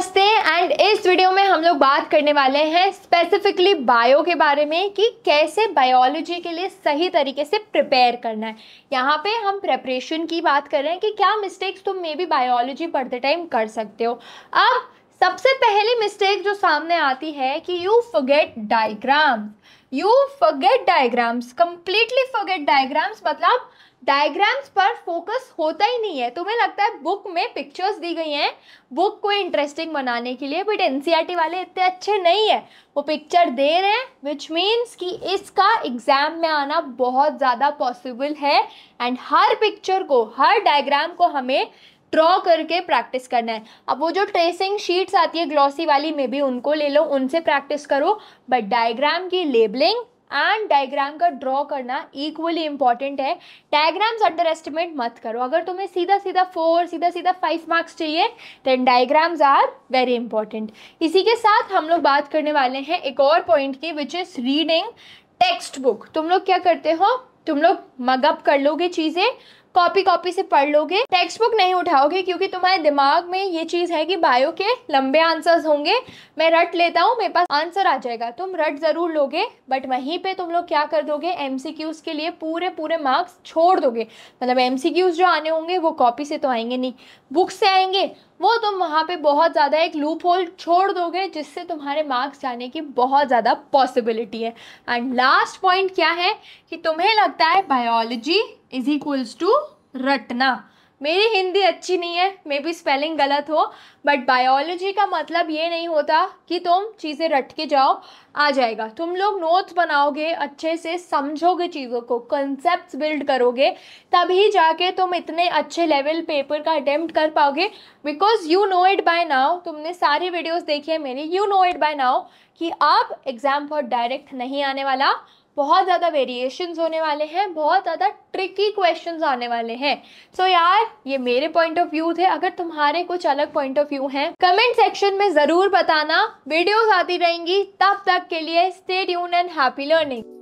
नमस्ते एंड इस वीडियो में हम लोग बात करने वाले हैं स्पेसिफिकली बायो के बारे में कि कैसे बायोलॉजी के लिए सही तरीके से प्रिपेयर करना है यहाँ पे हम प्रेपरेशन की बात कर रहे हैं कि क्या मिस्टेक्स तुम मे बी बायोलॉजी पढ़ते टाइम कर सकते हो अब सबसे पहली मिस्टेक जो सामने आती है कि you forget diagram you forget diagrams completely forget diagrams मतलब डायग्राम्स पर फोकस होता ही नहीं है तुम्हें लगता है बुक में पिक्चर्स दी गई हैं बुक को इंटरेस्टिंग बनाने के लिए बट एन e वाले इतने अच्छे नहीं है वो पिक्चर दे रहे हैं विच मीन्स कि इसका एग्ज़ाम में आना बहुत ज़्यादा पॉसिबल है एंड हर पिक्चर को हर डायग्राम को हमें ड्रॉ करके प्रैक्टिस करना है अब वो जो ट्रेसिंग शीट्स आती है ग्लॉसी वाली में भी उनको ले लो उनसे प्रैक्टिस करो बट डायग्राम की लेबलिंग एंड डायग्राम का ड्रॉ करना इक्वली इंपॉर्टेंट है डायग्राम्स अंडर एस्टिमेट मत करो अगर तुम्हें सीधा सीधा फोर सीधा सीधा फाइव मार्क्स चाहिए then diagrams are very important इसी के साथ हम लोग बात करने वाले हैं एक और पॉइंट की which is reading textbook तुम लोग क्या करते हो तुम लोग मगअप कर लोगे चीज़ें कॉपी कॉपी से पढ़ लोगे टेक्स्ट बुक नहीं उठाओगे क्योंकि तुम्हारे दिमाग में ये चीज़ है कि बायो के लंबे आंसर्स होंगे मैं रट लेता हूँ मेरे पास आंसर आ जाएगा तुम रट ज़रूर लोगे बट वहीं पे तुम लोग क्या कर दोगे एम के लिए पूरे पूरे मार्क्स छोड़ दोगे मतलब एम जो आने होंगे वो कॉपी से तो आएंगे नहीं बुक से आएंगे वो तुम वहाँ पे बहुत ज़्यादा एक लूप होल छोड़ दोगे जिससे तुम्हारे मार्क्स जाने की बहुत ज़्यादा पॉसिबिलिटी है एंड लास्ट पॉइंट क्या है कि तुम्हें लगता है बायोलॉजी इज इक्वल्स टू रटना मेरी हिंदी अच्छी नहीं है मे बी स्पेलिंग गलत हो बट बायोलॉजी का मतलब ये नहीं होता कि तुम चीज़ें रट के जाओ आ जाएगा तुम लोग नोट्स बनाओगे अच्छे से समझोगे चीज़ों को कंसेप्ट बिल्ड करोगे तभी जाके तुम इतने अच्छे लेवल पेपर का अटैम्प्ट कर पाओगे because you know it by now तुमने सारी वीडियोज़ देखी है मेरी you know it by now कि आप एग्ज़ाम फॉर डायरेक्ट नहीं आने वाला बहुत ज़्यादा वेरिएशंस होने वाले हैं बहुत ज़्यादा ट्रिकी क्वेश्चंस आने वाले हैं सो so यार ये मेरे पॉइंट ऑफ व्यू थे अगर तुम्हारे कुछ अलग पॉइंट ऑफ व्यू हैं कमेंट सेक्शन में ज़रूर बताना वीडियोस आती रहेंगी तब तक के लिए stay tune and happy learning